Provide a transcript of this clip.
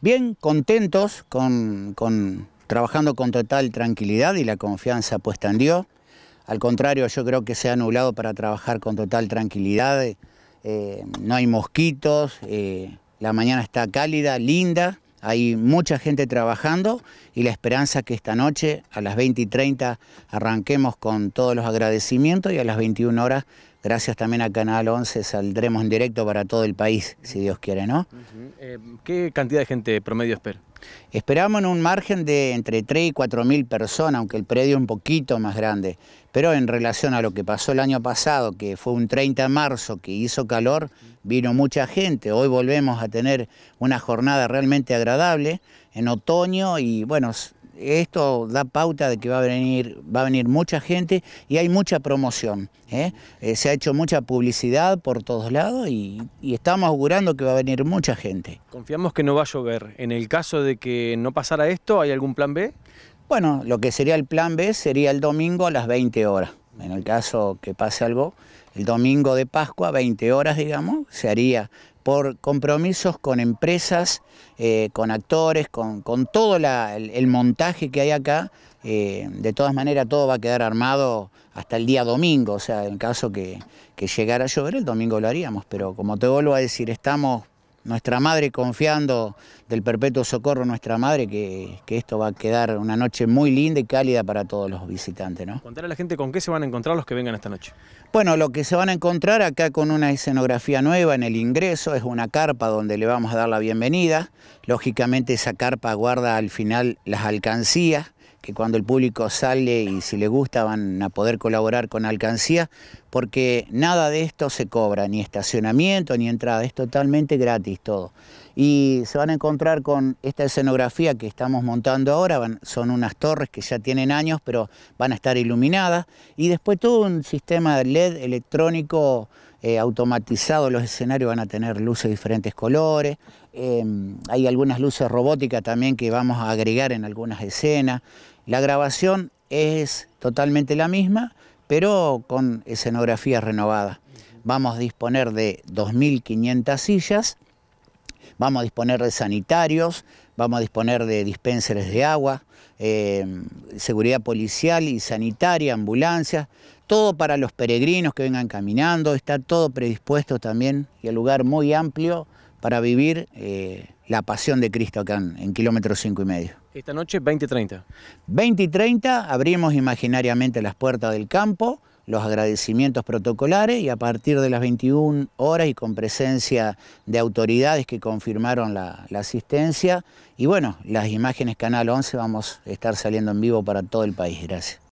Bien contentos con, trabajando con total tranquilidad y la confianza puesta en Dios. Al contrario, yo creo que se ha anulado para trabajar con total tranquilidad. Eh, no hay mosquitos, eh, la mañana está cálida, linda, hay mucha gente trabajando y la esperanza que esta noche a las 20 y 30 arranquemos con todos los agradecimientos y a las 21 horas Gracias también a Canal 11 saldremos en directo para todo el país, si Dios quiere, ¿no? Eh, ¿Qué cantidad de gente promedio espera? Esperamos en un margen de entre 3 y 4 mil personas, aunque el predio es un poquito más grande. Pero en relación a lo que pasó el año pasado, que fue un 30 de marzo, que hizo calor, vino mucha gente. Hoy volvemos a tener una jornada realmente agradable en otoño y bueno, esto da pauta de que va a venir, va a venir mucha gente y hay mucha promoción. ¿eh? Eh, se ha hecho mucha publicidad por todos lados y, y, estamos augurando que va a venir mucha gente. Confiamos que no va a llover. En el caso de que no pasara esto, ¿hay algún plan B? Bueno, lo que sería el plan B sería el domingo a las 20 horas. En el caso que pase algo, el domingo de Pascua, 20 horas, digamos, se haría por compromisos con empresas, eh, con actores, con, todo el, montaje que hay acá. Eh, de todas maneras, todo va a quedar armado hasta el día domingo, o sea, en caso que, que llegara a llover, el domingo lo haríamos, pero como te vuelvo a decir, estamos nuestra madre confiando del perpetuo socorro, nuestra madre, que, esto va a quedar una noche muy linda y cálida para todos los visitantes. ¿no? Contar a la gente con qué se van a encontrar los que vengan esta noche. Bueno, lo que se van a encontrar acá con una escenografía nueva en el ingreso es una carpa donde le vamos a dar la bienvenida. Lógicamente esa carpa guarda al final las alcancías que cuando el público sale y si le gusta van a poder colaborar con Alcancía, porque nada de esto se cobra, ni estacionamiento, ni entrada, es totalmente gratis todo. Y se van a encontrar con esta escenografía que estamos montando ahora, son unas torres que ya tienen años, pero van a estar iluminadas, y después todo un sistema de LED electrónico eh, automatizado, los escenarios van a tener luces de diferentes colores, Em, hay algunas luces robóticas también que vamos a agregar en algunas escenas. La grabación es totalmente la misma, pero con escenografía renovada. Vamos a disponer de 2.500 sillas, vamos a disponer de sanitarios, vamos a disponer de dispensers de agua, em, seguridad policial y sanitaria, ambulancias, todo para los peregrinos que vengan caminando, está todo predispuesto también y el lugar muy amplio para vivir eh, la pasión de Cristo acá en, kilómetro 5 y medio. Esta noche 20.30. 20.30 abrimos imaginariamente las puertas del campo, los agradecimientos protocolares y a partir de las 21 horas y con presencia de autoridades que confirmaron la, la, asistencia. Y bueno, las imágenes Canal 11 vamos a estar saliendo en vivo para todo el país. Gracias.